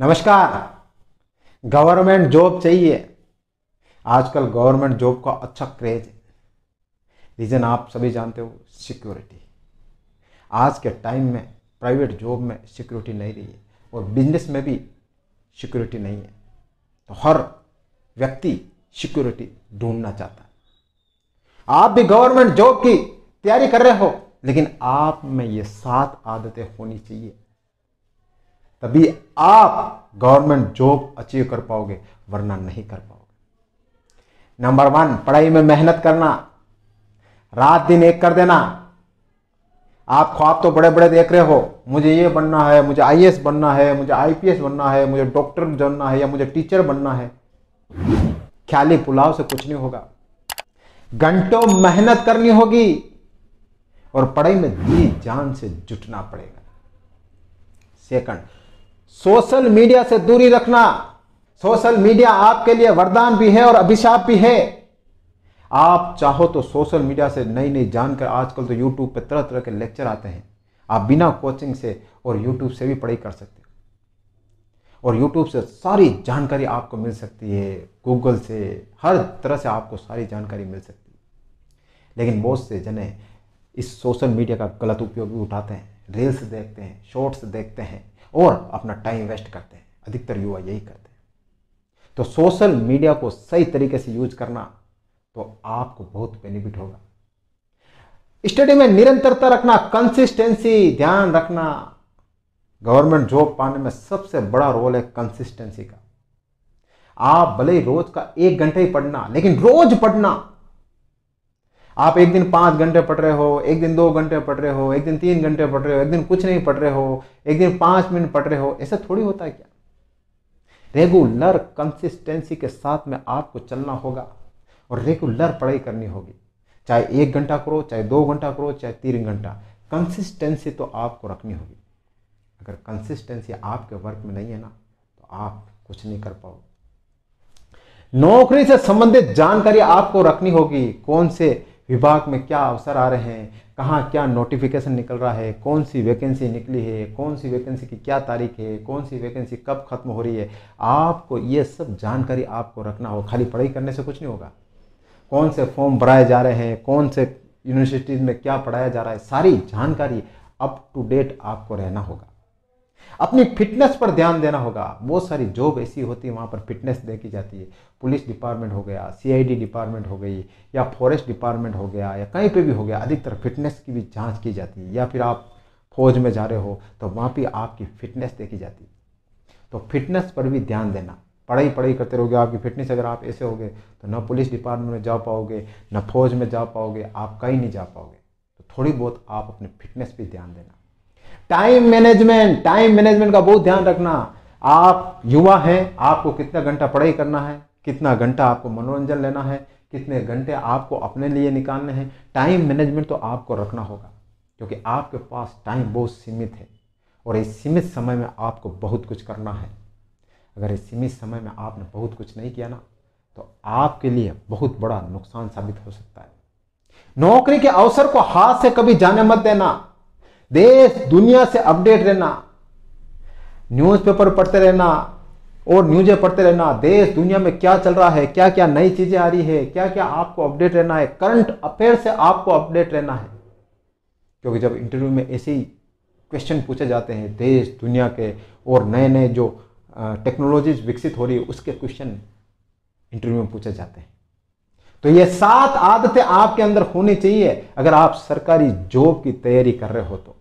नमस्कार government job चाहिए आजकल गवर्नमेंट जॉब का अच्छा क्रेज है रीज़न आप सभी जानते हो सिक्योरिटी आज के टाइम में प्राइवेट जॉब में सिक्योरिटी नहीं रही है और बिजनेस में भी सिक्योरिटी नहीं है तो हर व्यक्ति सिक्योरिटी ढूंढना चाहता है आप भी गवर्नमेंट जॉब की तैयारी कर रहे हो लेकिन आप में ये सात आदतें होनी चाहिए तभी आप गवर्नमेंट जॉब अचीव कर पाओगे वरना नहीं कर पाओगे नंबर वन पढ़ाई में मेहनत करना रात दिन एक कर देना आप ख्वाब तो बड़े बड़े देख रहे हो मुझे ये बनना है मुझे आई बनना है मुझे आईपीएस बनना है मुझे डॉक्टर बनना है या मुझे टीचर बनना है ख्याली पुलाव से कुछ नहीं होगा घंटों मेहनत करनी होगी और पढ़ाई में जी जान से जुटना पड़ेगा सेकंड सोशल मीडिया से दूरी रखना सोशल मीडिया आपके लिए वरदान भी है और अभिशाप भी है आप चाहो तो सोशल मीडिया से नई नई जानकर आजकल तो यूट्यूब पर तरह तरह के लेक्चर आते हैं आप बिना कोचिंग से और यूट्यूब से भी पढ़ाई कर सकते हो और यूट्यूब से सारी जानकारी आपको मिल सकती है गूगल से हर तरह से आपको सारी जानकारी मिल सकती है लेकिन बहुत से जने इस सोशल मीडिया का गलत उपयोग भी उठाते हैं रील्स देखते हैं शॉर्ट्स देखते हैं और अपना टाइम वेस्ट करते हैं अधिकतर युवा यही करते हैं तो सोशल मीडिया को सही तरीके से यूज करना तो आपको बहुत बेनिफिट होगा स्टडी में निरंतरता रखना कंसिस्टेंसी ध्यान रखना गवर्नमेंट जॉब पाने में सबसे बड़ा रोल है कंसिस्टेंसी का आप भले ही रोज का एक घंटे ही पढ़ना लेकिन रोज पढ़ना आप एक दिन पाँच घंटे पढ़ रहे हो एक दिन दो घंटे पढ़ रहे हो एक दिन तीन घंटे पढ़ रहे हो एक दिन कुछ नहीं पढ़ रहे हो एक दिन पाँच मिनट पढ़ रहे हो ऐसा थोड़ी होता है क्या रेगुलर कंसिस्टेंसी के साथ में आपको चलना होगा और रेगुलर पढ़ाई करनी होगी चाहे एक घंटा करो चाहे दो घंटा करो चाहे तीन घंटा कंसिस्टेंसी तो आपको रखनी होगी अगर कंसिस्टेंसी आपके वर्क में नहीं है ना तो आप कुछ नहीं कर पाओगे नौकरी से संबंधित जानकारी आपको रखनी होगी कौन से विभाग में क्या अवसर आ रहे हैं कहाँ क्या नोटिफिकेशन निकल रहा है कौन सी वैकेंसी निकली है कौन सी वैकेंसी की क्या तारीख है कौन सी वैकेंसी कब खत्म हो रही है आपको ये सब जानकारी आपको रखना हो खाली पढ़ाई करने से कुछ नहीं होगा कौन से फॉर्म भराए जा रहे हैं कौन से यूनिवर्सिटीज़ में क्या पढ़ाया जा रहा है सारी जानकारी अप टू डेट आपको रहना होगा अपनी फिटनेस पर ध्यान देना होगा बहुत सारी जॉब ऐसी होती है वहाँ पर फिटनेस देखी जाती है पुलिस डिपार्टमेंट हो गया सीआईडी डिपार्टमेंट हो गई या फॉरेस्ट डिपार्टमेंट हो गया या कहीं पे भी हो गया अधिकतर फिटनेस की भी जांच की जाती है या फिर आप फौज में जा रहे हो तो वहाँ पर आपकी फिटनेस देखी जाती है तो फिटनेस पर भी ध्यान देना पढ़ाई पढ़ाई करते रहोगे आपकी फिटनेस अगर आप ऐसे होगे तो ना पुलिस डिपार्टमेंट में जा पाओगे ना फौज में जा पाओगे आप कहीं नहीं जा पाओगे तो थोड़ी बहुत आप अपने फिटनेस पर ध्यान देना टाइम मैनेजमेंट टाइम मैनेजमेंट का बहुत ध्यान रखना आप युवा हैं आपको कितना घंटा पढ़ाई करना है कितना घंटा आपको मनोरंजन लेना है कितने घंटे आपको अपने लिए निकालने हैं टाइम मैनेजमेंट तो आपको रखना होगा क्योंकि आपके पास टाइम बहुत सीमित है और इस सीमित समय में आपको बहुत कुछ करना है अगर इस सीमित समय में आपने बहुत कुछ नहीं किया ना तो आपके लिए बहुत बड़ा नुकसान साबित हो सकता है नौकरी के अवसर को हाथ से कभी जाने मत देना देश दुनिया से अपडेट रहना न्यूज़पेपर पढ़ते रहना और न्यूज़ें पढ़ते रहना देश दुनिया में क्या चल रहा है क्या क्या नई चीज़ें आ रही है क्या क्या आपको अपडेट रहना है करंट अफेयर से आपको अपडेट रहना है क्योंकि जब इंटरव्यू में ऐसे ही क्वेश्चन पूछे जाते हैं देश दुनिया के और नए नए जो टेक्नोलॉजीज विकसित हो रही है उसके क्वेश्चन इंटरव्यू में पूछे जाते हैं तो ये सात आदतें आपके अंदर होनी चाहिए अगर आप सरकारी जॉब की तैयारी कर रहे हो तो